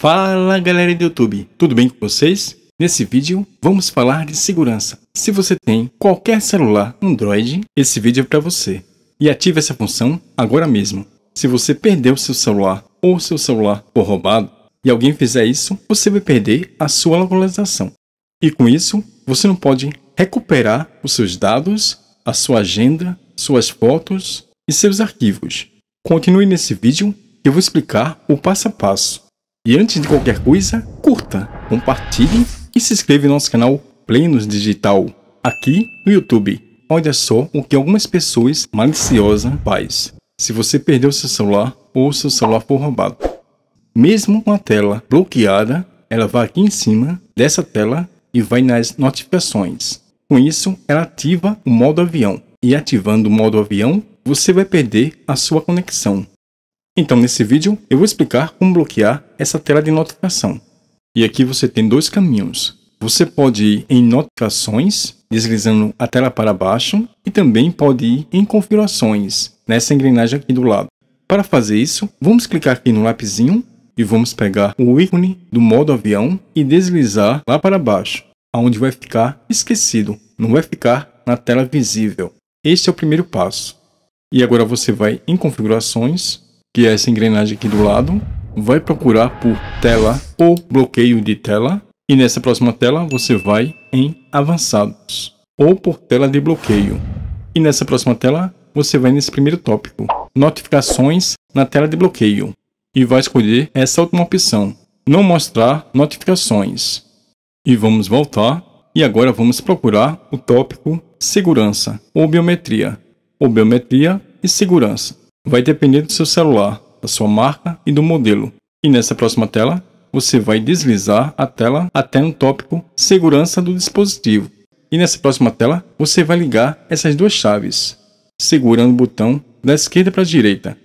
Fala galera do YouTube, tudo bem com vocês? Nesse vídeo vamos falar de segurança. Se você tem qualquer celular Android, esse vídeo é para você. E ative essa função agora mesmo. Se você perdeu seu celular ou seu celular for roubado e alguém fizer isso, você vai perder a sua localização. E com isso, você não pode recuperar os seus dados, a sua agenda, suas fotos e seus arquivos. Continue nesse vídeo que eu vou explicar o passo a passo. E antes de qualquer coisa, curta, compartilhe e se inscreva no nosso canal Plenos Digital, aqui no YouTube. Olha é só o que algumas pessoas maliciosas faz. Se você perdeu seu celular ou seu celular foi roubado. Mesmo com a tela bloqueada, ela vai aqui em cima dessa tela e vai nas notificações. Com isso, ela ativa o modo avião. E ativando o modo avião, você vai perder a sua conexão. Então nesse vídeo eu vou explicar como bloquear essa tela de notificação. E aqui você tem dois caminhos. Você pode ir em notificações, deslizando a tela para baixo, e também pode ir em configurações, nessa engrenagem aqui do lado. Para fazer isso, vamos clicar aqui no lapizinho e vamos pegar o ícone do modo avião e deslizar lá para baixo, aonde vai ficar esquecido, não vai ficar na tela visível. Este é o primeiro passo. E agora você vai em configurações que é essa engrenagem aqui do lado, vai procurar por tela ou bloqueio de tela e nessa próxima tela você vai em avançados ou por tela de bloqueio e nessa próxima tela você vai nesse primeiro tópico notificações na tela de bloqueio e vai escolher essa última opção não mostrar notificações e vamos voltar e agora vamos procurar o tópico segurança ou biometria ou biometria e segurança vai depender do seu celular, da sua marca e do modelo. E nessa próxima tela, você vai deslizar a tela até no tópico Segurança do dispositivo. E nessa próxima tela, você vai ligar essas duas chaves, segurando o botão da esquerda para a direita.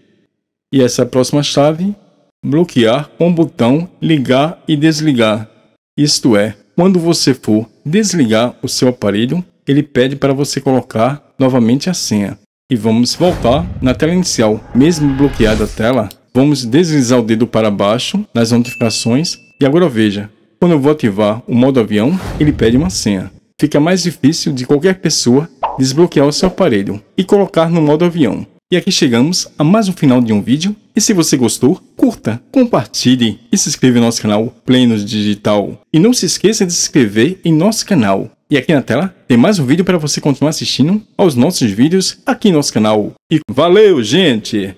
E essa próxima chave, bloquear com o botão ligar e desligar. Isto é, quando você for desligar o seu aparelho, ele pede para você colocar novamente a senha e vamos voltar na tela inicial. Mesmo bloqueada a tela, vamos deslizar o dedo para baixo nas notificações e agora veja, quando eu vou ativar o modo avião, ele pede uma senha. Fica mais difícil de qualquer pessoa desbloquear o seu aparelho e colocar no modo avião. E aqui chegamos a mais um final de um vídeo. E se você gostou, curta, compartilhe e se inscreva no nosso canal Plenos Digital. E não se esqueça de se inscrever em nosso canal. E aqui na tela tem mais um vídeo para você continuar assistindo aos nossos vídeos aqui no nosso canal. E valeu, gente!